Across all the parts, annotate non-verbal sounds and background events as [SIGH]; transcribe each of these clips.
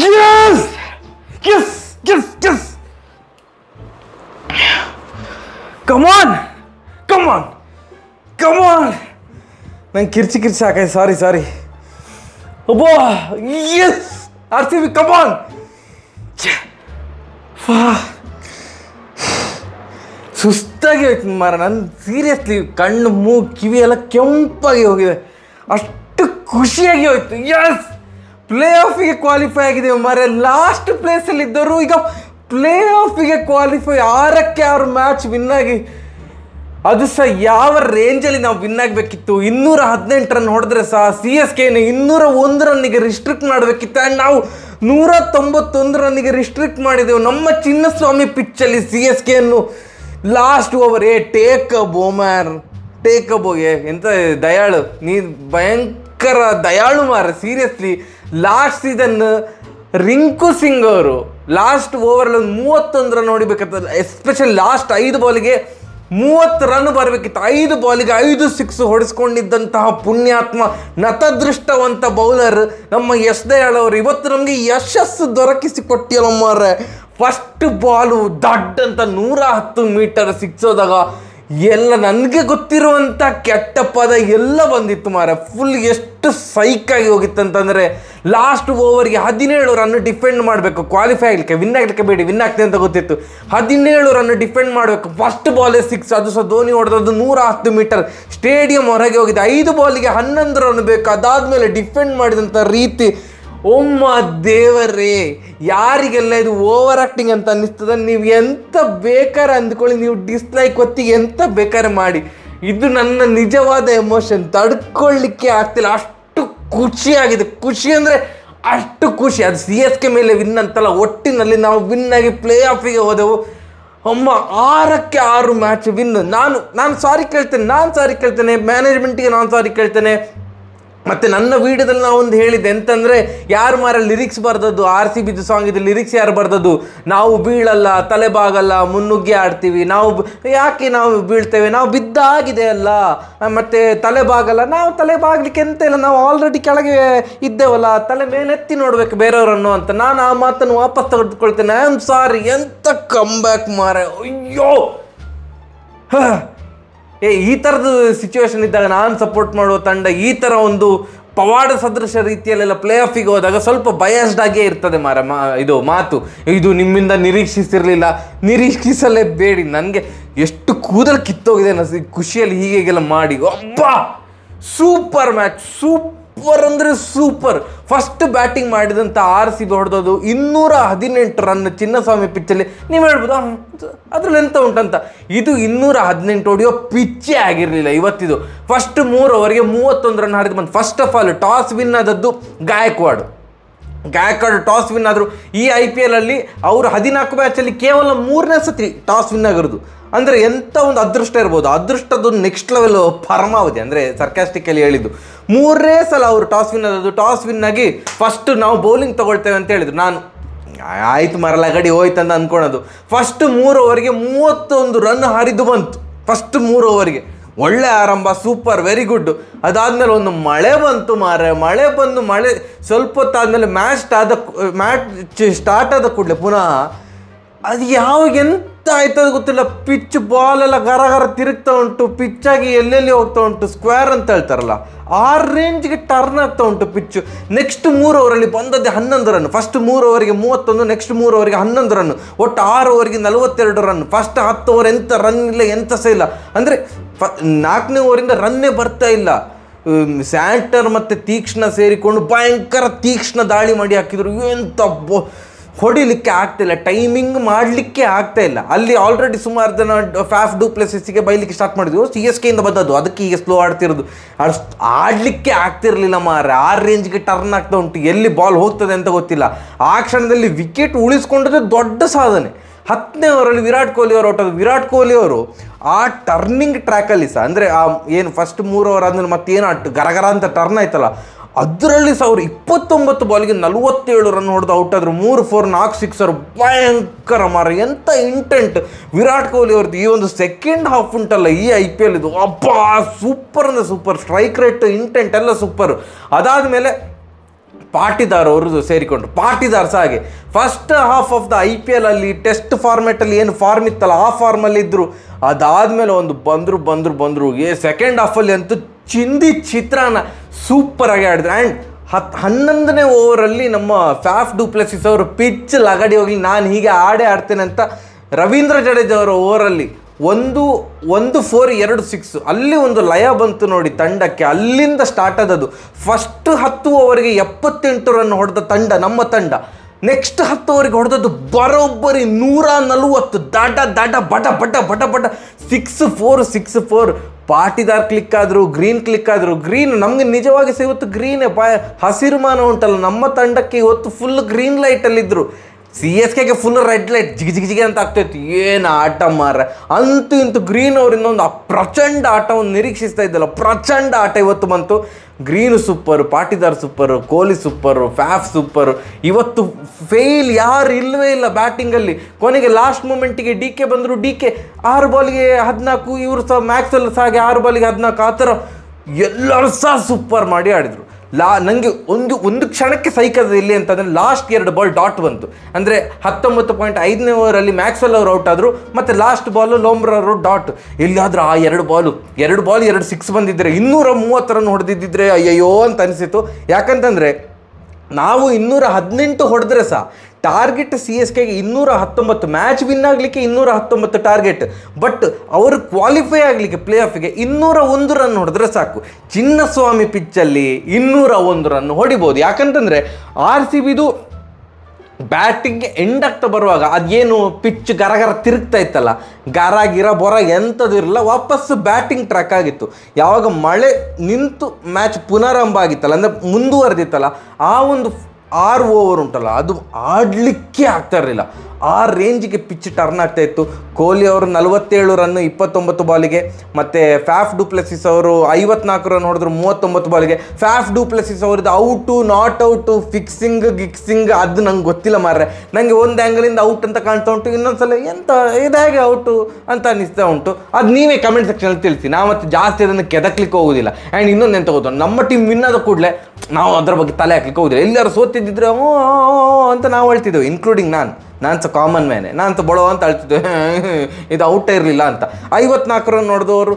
Yes! Yes! Yes! Yes! Come on! Come on! Come on! मैं किरची किरची आ गए सॉरी सॉरी अबो यस आरसीबी कम ऑन ಸುಸ್ತಾಗಿ ಹೋಯ್ತು ಮಾರ ನಾನು ಸೀರಿಯಸ್ಲಿ ಕಣ್ಣು ಮೂಗು ಕಿವಿ ಎಲ್ಲ ಕೆಂಪಾಗಿ ಹೋಗಿದೆ ಪ್ಲೇ ಆಫಿಗೆ ಕ್ವಾಲಿಫೈ ಆಗಿದೆ ಮರೆ ಲಾಸ್ಟ್ ಪ್ಲೇಸಲ್ಲಿ ಇದ್ದವರು ಈಗ ಪ್ಲೇ ಆಫಿಗೆ ಕ್ವಾಲಿಫೈ ಆರಕ್ಕೆ ಅವ್ರ ಮ್ಯಾಚ್ ವಿನ್ ಆಗಿ ಅದು ಸಹ ಯಾವ ರೇಂಜಲ್ಲಿ ನಾವು ವಿನ್ ಆಗಬೇಕಿತ್ತು ಇನ್ನೂರ ಹದಿನೆಂಟು ರನ್ ಹೊಡೆದ್ರೆ ಸಹ ಸಿ ಎಸ್ ಕೆನ ಇನ್ನೂರ ಒಂದು ರನ್ನಿಗೆ ರಿಸ್ಟ್ರಿಕ್ಟ್ ಮಾಡಬೇಕಿತ್ತು ಆ್ಯಂಡ್ ನಾವು ನೂರ ತೊಂಬತ್ತೊಂದು ರನ್ನಿಗೆ ರಿಸ್ಟ್ರಿಕ್ಟ್ ಮಾಡಿದೆವು ನಮ್ಮ ಚಿನ್ನಸ್ವಾಮಿ ಪಿಚ್ಚಲ್ಲಿ ಸಿ ಎಸ್ ಅನ್ನು ಲಾಸ್ಟ್ ಓವರ್ ಏ take a bow man take a bow ಎಂತ ದಯಾಳು ನೀ ಭಯಂಕರ ದಯಾಳು ಮಾರ seriously last season Rinku Singh ಅವರು ಲಾಸ್ಟ್ ಓವರಲ್ಲಿ ಒಂದು ಮೂವತ್ತೊಂದು ರನ್ ಹೊಡಿಬೇಕಂತ ಎಸ್ಪೆಷಲಿ ಲಾಸ್ಟ್ ಐದು ಬಾಲಿಗೆ ಮೂವತ್ತು ರನ್ ಬರಬೇಕಿತ್ತು ಐದು ಬಾಲಿಗೆ ಐದು ಸಿಕ್ಸ್ ಹೊಡೆಸ್ಕೊಂಡಿದ್ದಂತಹ ಪುಣ್ಯಾತ್ಮ ನತದೃಷ್ಟವಂತ ಬೌಲರ್ ನಮ್ಮ ಯಶ್ ದಯಾಳ್ ಅವರು ಇವತ್ತು ನಮಗೆ ಯಶಸ್ಸು ದೊರಕಿಸಿ ಕೊಟ್ಟಿಲ್ಲ ಫಸ್ಟ್ ಬಾಲು ದಡ್ಡಂತ ನೂರ ಹತ್ತು ಮೀಟರ್ ಸಿಕ್ಸೋದಾಗ ಎಲ್ಲ ನನಗೆ ಗೊತ್ತಿರುವಂಥ ಕೆಟ್ಟ ಪದ ಎಲ್ಲ ಬಂದಿತ್ತು ಮಾರ ಫುಲ್ ಎಷ್ಟು ಸೈಕಾಗಿ ಹೋಗಿತ್ತಂತಂದರೆ ಲಾಸ್ಟ್ ಓವರ್ಗೆ ಹದಿನೇಳು ರನ್ ಡಿಫೆಂಡ್ ಮಾಡಬೇಕು ಕ್ವಾಲಿಫೈ ಆಗಲಿಕ್ಕೆ ವಿನ್ ಆಗಲಿಕ್ಕೆ ಬೇಡಿ ವಿನ್ ಆಗ್ತದೆ ಅಂತ ಗೊತ್ತಿತ್ತು ಹದಿನೇಳು ರನ್ ಡಿಫೆಂಡ್ ಮಾಡಬೇಕು ಫಸ್ಟ್ ಬಾಲೇ ಸಿಕ್ಸ್ ಅದು ಸಹ ಧೋನಿ ಹೊಡೆದದ್ದು ನೂರ ಹತ್ತು ಮೀಟರ್ ಸ್ಟೇಡಿಯಂ ಹೊರಗೆ ಹೋಗಿದೆ ಐದು ಬಾಲಿಗೆ ಹನ್ನೊಂದು ರನ್ ಬೇಕು ಅದಾದಮೇಲೆ ಡಿಫೆಂಡ್ ಮಾಡಿದಂಥ ರೀತಿ ಒಮ್ಮ ದೇವರೇ ಯಾರಿಗೆಲ್ಲ ಇದು ಓವರ್ ಆಕ್ಟಿಂಗ್ ಅಂತ ಅನ್ನಿಸ್ತದ ನೀವು ಎಂಥ ಬೇಕಾರೆ ಅಂದ್ಕೊಳ್ಳಿ ನೀವು ಡಿಸ್ಲೈಕ್ ಒತ್ತಿ ಎಂಥ ಬೇಕಾರೆ ಮಾಡಿ ಇದು ನನ್ನ ನಿಜವಾದ ಎಮೋಷನ್ ತಡ್ಕೊಳ್ಳಿಕ್ಕೆ ಆಗ್ತಿಲ್ಲ ಅಷ್ಟು ಖುಷಿಯಾಗಿದೆ ಖುಷಿ ಅಂದರೆ ಅಷ್ಟು ಖುಷಿ ಅದು ಸಿ ಎಸ್ ಕೆ ಮೇಲೆ ವಿನ್ ಅಂತಲ್ಲ ಒಟ್ಟಿನಲ್ಲಿ ನಾವು ವಿನ್ ಆಗಿ ಪ್ಲೇ ಆಫಿಗೆ ಹೋದೆವು ಅಮ್ಮ ಆರಕ್ಕೆ ಆರು ಮ್ಯಾಚ್ ವಿನ್ ನಾನು ನಾನು ಸಾರಿ ಕೇಳ್ತೇನೆ ನಾನು ಸಾರಿ ಕೇಳ್ತೇನೆ ಮ್ಯಾನೇಜ್ಮೆಂಟಿಗೆ ನಾನು ಸಾರಿ ಕೇಳ್ತೇನೆ ಮತ್ತು ನನ್ನ ವೀಡಿಯೋದಲ್ಲಿ ನಾವೊಂದು ಹೇಳಿದ್ದೆ ಎಂತಂದರೆ ಯಾರು ಮಾರ ಲಿರಿಕ್ಸ್ ಬರ್ದದ್ದು ಆರ್ ಸಿ ಬಿದ್ದು ಸಾಂಗ್ ಇದು ಲಿರಿಕ್ಸ್ ಯಾರು ಬರ್ದದ್ದು ನಾವು ಬೀಳಲ್ಲ ತಲೆಬಾಗಲ್ಲ ಮುನ್ನುಗ್ಗಿ ಆಡ್ತೀವಿ ನಾವು ಯಾಕೆ ನಾವು ಬೀಳ್ತೇವೆ ನಾವು ಬಿದ್ದಾಗಿದೆ ಅಲ್ಲ ಮತ್ತು ತಲೆಬಾಗಲ್ಲ ನಾವು ತಲೆಬಾಗಲಿಕ್ಕೆ ಎಂತ ಇಲ್ಲ ನಾವು ಆಲ್ರೆಡಿ ಕೆಳಗೆ ಇದ್ದೇವಲ್ಲ ತಲೆ ಮೇಲೆತ್ತಿ ನೋಡಬೇಕು ಬೇರೆಯವರನ್ನು ಅಂತ ನಾನು ಆ ಮಾತನ್ನು ವಾಪಸ್ ತೆಗೆದುಕೊಳ್ತೇನೆ ಐ ಆಮ್ ಸಾರಿ ಎಂತ ಕಮ್ ಬ್ಯಾಕ್ ಮಾರೆ ಅಯ್ಯೋ ಏ ಈ ಥರದ ಸಿಚುವೇಶನ್ ಇದ್ದಾಗ ನಾನು ಸಪೋರ್ಟ್ ಮಾಡುವ ತಂಡ ಈ ಥರ ಒಂದು ಪವಾಡ ಸದೃಶ ರೀತಿಯಲ್ಲೆಲ್ಲ ಪ್ಲೇ ಆಫಿಗೆ ಹೋದಾಗ ಸ್ವಲ್ಪ ಬಯಸ್ಡ್ ಆಗೇ ಇರ್ತದೆ ಮಾರ ಮಾ ಇದು ಮಾತು ಇದು ನಿಮ್ಮಿಂದ ನಿರೀಕ್ಷಿಸಿರಲಿಲ್ಲ ನಿರೀಕ್ಷಿಸಲೇಬೇಡಿ ಬೇಡಿ ನನಗೆ ಎಷ್ಟು ಕೂದಲು ಕಿತ್ತೋಗಿದೆ ನ ಖುಷಿಯಲ್ಲಿ ಹೀಗೆಲ್ಲ ಮಾಡಿ ಒಬ್ಬ ಸೂಪರ್ ಮ್ಯಾಚ್ ಸೂಪ್ ಸೂಪರ್ ಅಂದರೆ ಸೂಪರ್ ಫಸ್ಟ್ ಬ್ಯಾಟಿಂಗ್ ಮಾಡಿದಂಥ ಆರ್ ಸಿ ಬಿ ಹೊಡೆದೋದು ಇನ್ನೂರ ಹದಿನೆಂಟು ರನ್ ಚಿನ್ನಸ್ವಾಮಿ ಪಿಚ್ಚಲ್ಲಿ ನೀವು ಹೇಳ್ಬೋದು ಅದ್ರಲ್ಲಿ ಎಂತ ಉಂಟಂತ ಇದು ಇನ್ನೂರ ಹದಿನೆಂಟು ಹೊಡೆಯೋ ಪಿಚ್ಚೇ ಆಗಿರಲಿಲ್ಲ ಇವತ್ತಿದು ಫಸ್ಟ್ ಮೂರು ಓವರ್ಗೆ ಮೂವತ್ತೊಂದು ರನ್ ಹರಿದು ಬಂದು first of all toss win ಆದದ್ದು ಗಾಯಕ್ವಾಡ್ ಗಾಯಕ್ವಾಡ್ ಟಾಸ್ ವಿನ್ ಆದರು ಈ ಐ ಪಿ ಅಲ್ಲಿ ಅವರು ಹದಿನಾಲ್ಕು ಮ್ಯಾಚಲ್ಲಿ ಕೇವಲ ಮೂರನೇ ಸತಿ ಟಾಸ್ ವಿನ್ ಆಗಿರೋದು ಅಂದರೆ ಎಂಥ ಒಂದು ಅದೃಷ್ಟ ಇರ್ಬೋದು ಅದೃಷ್ಟದ ನೆಕ್ಸ್ಟ್ ಲೆವೆಲ್ ಪರಮಾವಧಿ ಅಂದರೆ ಸರ್ಕಾಸ್ಟಿಕಲ್ಲಿ ಹೇಳಿದ್ದು ಮೂರೇ ಸಲ ಅವರು ಟಾಸ್ ವಿನ್ ಅದು ಟಾಸ್ ವಿನ್ ಆಗಿ ಫಸ್ಟ್ ನಾವು ಬೌಲಿಂಗ್ ತಗೊಳ್ತೇವೆ ಅಂತ ಹೇಳಿದರು ನಾನು ಆಯಿತು ಮರಲ ಗಡಿ ಹೋಯ್ತು ಅಂತ ಅಂದ್ಕೊಳೋದು ಫಸ್ಟ್ ಮೂರು ಓವರ್ಗೆ ಮೂವತ್ತೊಂದು ರನ್ ಹಾರಿದ್ದು ಬಂತು ಫಸ್ಟ್ ಮೂರು ಓವರ್ಗೆ ಒಳ್ಳೆ ಆರಂಭ ಸೂಪರ್ ವೆರಿ ಗುಡ್ ಅದಾದಮೇಲೆ ಒಂದು ಮಳೆ ಬಂತು ಮಾರೆ ಮಳೆ ಬಂದು ಮಳೆ ಸ್ವಲ್ಪ ಹೊತ್ತಾದಮೇಲೆ ಮ್ಯಾಚ್ ಆದ ಮ್ಯಾಚ್ ಸ್ಟಾರ್ಟ್ ಆದ ಕೂಡಲೇ ಪುನಃ ಅದು ಯಾವಾಗ ಆಯ್ತದ ಗೊತ್ತಿಲ್ಲ ಪಿಚ್ ಬಾಲ್ ಎಲ್ಲ ಗರ ಗರ ತಿರುಗ್ತಾ ಉಂಟು ಪಿಚ್ಚಾಗಿ ಎಲ್ಲೆಲ್ಲಿ ಹೋಗ್ತಾ ಉಂಟು ಸ್ಕ್ವೇರ್ ಅಂತ ಹೇಳ್ತಾರಲ್ಲ ಆ ರೇಂಜ್ಗೆ ಟರ್ನ್ ಆಗ್ತಾ ಉಂಟು ಪಿಚ್ಚು ನೆಕ್ಸ್ಟ್ ಮೂರು ಓವರಲ್ಲಿ ಬಂದದ್ದೇ ಹನ್ನೊಂದು ರನ್ ಫಸ್ಟ್ ಮೂರು ಓವರಿಗೆ ಮೂವತ್ತೊಂದು ನೆಕ್ಸ್ಟ್ ಮೂರು ಓವರಿಗೆ ಹನ್ನೊಂದು ರನ್ ಒಟ್ಟು ಆರು ಓವರಿಗೆ ನಲವತ್ತೆರಡು ರನ್ ಫಸ್ಟ್ ಹತ್ತು ಓವರ್ ಎಂಥ ರನ್ ಇಲ್ಲ ಎಂಥ ಸಹ ಇಲ್ಲ ಅಂದರೆ ಫ ನಾಲ್ಕನೇ ಓವರಿಂದ ರನ್ನೇ ಬರ್ತಾ ಇಲ್ಲ ಸ್ಯಾಂಟರ್ ಮತ್ತು ತೀಕ್ಷ್ಣ ಸೇರಿಕೊಂಡು ಭಯಂಕರ ತೀಕ್ಷ್ಣ ದಾಳಿ ಮಾಡಿ ಹಾಕಿದ್ರು ಎಂಥ ಹೊಡಿಲಿಕ್ಕೆ ಆಗ್ತಿಲ್ಲ ಟೈಮಿಂಗ್ ಮಾಡಲಿಕ್ಕೆ ಆಗ್ತಾ ಇಲ್ಲ ಅಲ್ಲಿ ಆಲ್ರೆಡಿ ಸುಮಾರು ಜನ ಫ್ಯಾಫ್ ಡೂ ಪ್ಲೇಸಸ್ಸಿಗೆ ಬೈಲಿಕ್ಕೆ ಸ್ಟಾರ್ಟ್ ಮಾಡಿದ್ವಿ ಸಿ ಎಸ್ ಕೆಯಿಂದ ಬಂದದ್ದು ಅದಕ್ಕೆ ಈಗ ಸ್ಲೋ ಆಡ್ತಿರೋದು ಅಷ್ಟು ಆಡಲಿಕ್ಕೆ ಆಗ್ತಿರಲಿಲ್ಲ ಮಾರೆ ಆ ರೇಂಜ್ಗೆ ಟರ್ನ್ ಆಗ್ತಾ ಉಂಟು ಎಲ್ಲಿ ಬಾಲ್ ಹೋಗ್ತದೆ ಅಂತ ಗೊತ್ತಿಲ್ಲ ಆ ಕ್ಷಣದಲ್ಲಿ ವಿಕೆಟ್ ಉಳಿಸ್ಕೊಂಡಿದ್ದು ದೊಡ್ಡ ಸಾಧನೆ ಹತ್ತನೇ ಓವರಲ್ಲಿ ವಿರಾಟ್ ಕೊಹ್ಲಿ ಅವರು ಹೊಟ್ಟದು ವಿರಾಟ್ ಕೊಹ್ಲಿ ಅವರು ಆ ಟರ್ನಿಂಗ್ ಟ್ರ್ಯಾಕಲ್ಲಿ ಸಹ ಅಂದರೆ ಆ ಏನು ಫಸ್ಟ್ ಮೂರು ಓವರ್ ಆದಮೇಲೆ ಮತ್ತೇನು ಅಟ್ಟು ಗರಗರ ಅಂತ ಟರ್ನ್ ಆಯ್ತಲ್ಲ ಅದರಲ್ಲಿ ಸಹ ಅವ್ರು ಇಪ್ಪತ್ತೊಂಬತ್ತು ಬಾಲಿಗೆ ನಲವತ್ತೇಳು ರನ್ ಹೊಡೆದು ಔಟ್ ಆದರು ಮೂರು ಫೋರ್ ನಾಲ್ಕು ಸಿಕ್ಸರ್ ಭಯಂಕರ ಮಾರ ಎಂಥ ಇಂಟೆಂಟ್ ವಿರಾಟ್ ಕೊಹ್ಲಿ ಅವ್ರದ್ದು ಈ ಒಂದು ಸೆಕೆಂಡ್ ಹಾಫ್ ಉಂಟಲ್ಲ ಈ ಐ ಪಿ ಎಲ್ ಇದು ಅಪ್ಪ ಸೂಪರ್ ಅಂದರೆ ಸೂಪರ್ ಸ್ಟ್ರೈಕ್ ರೇಟ್ ಇಂಟೆಂಟ್ ಎಲ್ಲ ಸೂಪರ್ ಅದಾದ ಮೇಲೆ ಪಾಟಿದಾರ್ ಅವ್ರದ್ದು ಸೇರಿಕೊಂಡು ಪಾಟಿದಾರ್ ಸಹ ಹಾಗೆ first half of the I P L ಅಲ್ಲಿ ಟೆಸ್ಟ್ ಅಲ್ಲಿ ಏನು ಫಾರ್ಮ್ ಇತ್ತಲ್ಲ ಆ ಫಾರ್ಮಲ್ಲಿ ಇದ್ದರು ಅದಾದಮೇಲೆ ಒಂದು ಬಂದರು ಬಂದರು ಬಂದರು ಏ ಸೆಕೆಂಡ್ ಹಾಫಲ್ಲಿ ಅಂತೂ ಚಿಂದಿ ಚಿತ್ರಾನ ಸೂಪರಾಗಿ ಆಡಿದ್ರು ಆ್ಯಂಡ್ ಹತ್ತು ಹನ್ನೊಂದನೇ ಓವರಲ್ಲಿ ನಮ್ಮ ಫ್ಯಾಫ್ ಡೂಪ್ಲೆಸಿಸ್ ಅವರು ಪಿಚ್ ಲಗಡಿ ಹೋಗಲಿ ನಾನು ಹೀಗೆ ಆಡೇ ಆಡ್ತೇನೆ ಅಂತ ರವೀಂದ್ರ ಜಡೇಜಾ ಅವರ ಓವರಲ್ಲಿ ಒಂದು ಒಂದು ಫೋರ್ ಎರಡು ಸಿಕ್ಸು ಅಲ್ಲಿ ಒಂದು ಲಯ ಬಂತು ನೋಡಿ ತಂಡಕ್ಕೆ ಅಲ್ಲಿಂದ ಸ್ಟಾರ್ಟ್ ಆದದು ಫಸ್ಟ್ ಹತ್ತು ಓವರಿಗೆ ಎಪ್ಪತ್ತೆಂಟು ರನ್ ಹೊಡೆದ ತಂಡ ನಮ್ಮ ತಂಡ ನೆಕ್ಸ್ಟ್ ಹತ್ತು ಓವರಿಗೆ ಹೊಡೆದದ್ದು ಬರೋಬ್ಬರಿ ನೂರ ನಲವತ್ತು ದಾಟ ದಾಟ ಬಟ ಬಟ ಬಟ ಬಟ six four six four Patidar click ಆದರೂ ಗ್ರೀನ್ ಕ್ಲಿಕ್ ಆದರೂ ಗ್ರೀನ್ ನಮಗೆ ನಿಜವಾಗಿ ಸಿಗುತ್ತೆ ಗ್ರೀನ್ ಹಸಿರು ಮಾನ ಉಂಟಲ್ಲ ನಮ್ಮ ತಂಡಕ್ಕೆ ಇವತ್ತು ಫುಲ್ ಗ್ರೀನ್ ಲೈಟಲ್ಲಿದ್ದರು ಸಿ ಎಸ್ ಕೆಗೆ ಫುಲ್ ರೆಡ್ ಲೈಟ್ ಜಿಗಿ ಜಿಗಿ ಜಿಗಿ ಅಂತ ಆಗ್ತಾಯಿತ್ತು ಏನು ಆಟ ಮಾರ ಅಂತೂ ಇಂತೂ ಗ್ರೀನ್ ಅವರಿಂದ ಒಂದು ಪ್ರಚಂಡ ಆಟವನ್ನು ನಿರೀಕ್ಷಿಸ್ತಾ ಇದ್ದಲ್ಲ ಪ್ರಚಂಡ ಆಟ ಇವತ್ತು ಬಂತು Green super Patidar super Kohli super Faf super ಇವತ್ತು ಫೇಲ್ ಯಾರು ಇಲ್ಲವೇ ಇಲ್ಲ ಬ್ಯಾಟಿಂಗಲ್ಲಿ ಕೊನೆಗೆ ಲಾಸ್ಟ್ ಮೂಮೆಂಟಿಗೆ ಡಿ ಕೆ ಬಂದರು ಡಿ ಕೆ ಆರು ಬಾಲಿಗೆ ಹದಿನಾಲ್ಕು ಇವರು ಸಹ ಮ್ಯಾಕ್ಸಲ್ಲಿ ಸಹ ಹಾಗೆ ಆರು ಬಾಲಿಗೆ ಹದಿನಾಲ್ಕು ಆ ಥರ ಎಲ್ಲರೂ ಸಹ ಸೂಪರ್ ಮಾಡಿ ಆಡಿದರು ಲಾ ನನಗೆ ಒಂದು ಒಂದು ಕ್ಷಣಕ್ಕೆ ಸೈಕದ ಇಲ್ಲಿ ಅಂತಂದರೆ ಲಾಸ್ಟ್ ಎರಡು ಬಾಲ್ ಡಾಟ್ ಬಂತು ಅಂದರೆ ಹತ್ತೊಂಬತ್ತು ಪಾಯಿಂಟ್ ಐದನೇ ಓವರಲ್ಲಿ ಮ್ಯಾಕ್ಸ್ವೆಲ್ ಅವರು ಔಟ್ ಆದರು ಮತ್ತು ಲಾಸ್ಟ್ ಬಾಲು ಲೋಮ್ರ ಅವರು ಡಾಟ್ ಎಲ್ಲಿಯಾದರೂ ಆ ಎರಡು ಬಾಲು ಎರಡು ಬಾಲ್ ಎರಡು ಸಿಕ್ಸ್ ಬಂದಿದ್ದರೆ ಇನ್ನೂರ ಮೂವತ್ತು ರನ್ ಹೊಡೆದಿದ್ದರೆ ಅಯ್ಯಯ್ಯೋ ಅಂತ ಅನಿಸಿತು ಯಾಕಂತಂದರೆ ನಾವು ಇನ್ನೂರ ಹದಿನೆಂಟು ಹೊಡೆದ್ರೆ ಸಹ ಟಾರ್ಗೆಟ್ ಸಿ ಎಸ್ ಕೆಗೆ ಇನ್ನೂರ ಹತ್ತೊಂಬತ್ತು ಮ್ಯಾಚ್ ವಿನ್ ಆಗಲಿಕ್ಕೆ ಇನ್ನೂರ ಹತ್ತೊಂಬತ್ತು ಟಾರ್ಗೆಟ್ ಬಟ್ ಅವರು ಕ್ವಾಲಿಫೈ ಆಗಲಿಕ್ಕೆ ಪ್ಲೇ ಆಫಿಗೆ ಇನ್ನೂರ ಒಂದು ರನ್ ಹೊಡೆದ್ರೆ ಸಾಕು ಚಿನ್ನಸ್ವಾಮಿ ಪಿಚ್ಚಲ್ಲಿ ಇನ್ನೂರ ಒಂದು ರನ್ ಹೊಡಿಬೋದು ಯಾಕಂತಂದರೆ ಆರ್ ಸಿ ಬಿದು ಬ್ಯಾಟಿಂಗ್ಗೆ ಎಂಡ್ ಆಗ್ತಾ ಬರುವಾಗ ಅದೇನು ಪಿಚ್ ಗರಗರ ತಿರುಗ್ತಾ ಇತ್ತಲ್ಲ ಗರ ಗಿರ ಬೊರ ಎಂಥದ್ದು ಇರಲ್ಲ ವಾಪಸ್ಸು ಬ್ಯಾಟಿಂಗ್ ಟ್ರ್ಯಾಕ್ ಆಗಿತ್ತು ಯಾವಾಗ ಮಳೆ ನಿಂತು ಮ್ಯಾಚ್ ಪುನರಾರಂಭ ಆಗಿತ್ತಲ್ಲ ಅಂದರೆ ಮುಂದುವರೆದಿತ್ತಲ್ಲ ಆ ಒಂದು ಆರ್ ಓವರ್ ಉಂಟಲ್ಲ ಅದು ಆಡಲಿಕ್ಕೆ ಆಗ್ತಾ ಇರಲಿಲ್ಲ ಆ ರೇಂಜಿಗೆ ಪಿಚ್ ಟರ್ನ್ ಆಗ್ತಾ ಇತ್ತು ಕೊಹ್ಲಿ ಅವರು ನಲವತ್ತೇಳು ರನ್ನು ಇಪ್ಪತ್ತೊಂಬತ್ತು ಬಾಲಿಗೆ ಮತ್ತು ಫ್ಯಾಫ್ ಪ್ಲಸಿಸ್ ಅವರು ಐವತ್ನಾಲ್ಕು ರನ್ ಹೊಡೆದ್ರು ಮೂವತ್ತೊಂಬತ್ತು ಬಾಲಿಗೆ ಫ್ಯಾಫ್ ಪ್ಲಸಿಸ್ ಅವ್ರದ್ದು ಔಟು ನಾಟ್ ಔಟು ಫಿಕ್ಸಿಂಗ್ ಗಿಕ್ಸಿಂಗ್ ಅದು ನಂಗೆ ಗೊತ್ತಿಲ್ಲ ಮಾರ್ರೆ ನನಗೆ ಒಂದು ಆ್ಯಂಗಲಿಂದ ಔಟ್ ಅಂತ ಕಾಣ್ತಾ ಉಂಟು ಇನ್ನೊಂದ್ಸಲ ಸಲ ಎಂತ ಇದಾಗೆ ಔಟು ಅಂತ ಅನ್ನಿಸ್ತಾ ಉಂಟು ಅದು ನೀವೇ ಕಮೆಂಟ್ ಸೆಕ್ಷನಲ್ಲಿ ತಿಳಿಸಿ ನಾವು ಮತ್ತು ಜಾಸ್ತಿ ಅದನ್ನು ಕೆದಕ್ಲಿಕ್ಕೆ ಹೋಗೋದಿಲ್ಲ ಆ್ಯಂಡ್ ಇನ್ನೊಂದು ಎಂತ ಗೊತ್ತು ನಮ್ಮ ಟೀಮ್ ವಿನ್ ಆದ ಕೂಡಲೇ ನಾವು ಅದರ ಬಗ್ಗೆ ತಲೆ ಹಾಕ್ಲಿಕ್ಕೆ ಹೋಗೋದಿಲ್ಲ ಎಲ್ಲರೂ ಸೋತಿದ್ದಿದ್ರೆ ಅಂತ ನಾವು ಹೇಳ್ತಿದ್ದೆವು ಇನ್ಕ್ಲೂಡಿಂಗ್ ನಾನು ನಾನು ಕಾಮನ್ ಮ್ಯಾನೆ ಅಂತ ಬಡವ ಅಂತ ಅಳ್ತಿದ್ದೆ [LAUGHS] ಇದು ಔಟೇ ಇರಲಿಲ್ಲ ಅಂತ ರನ್ ನೋಡಿದವರು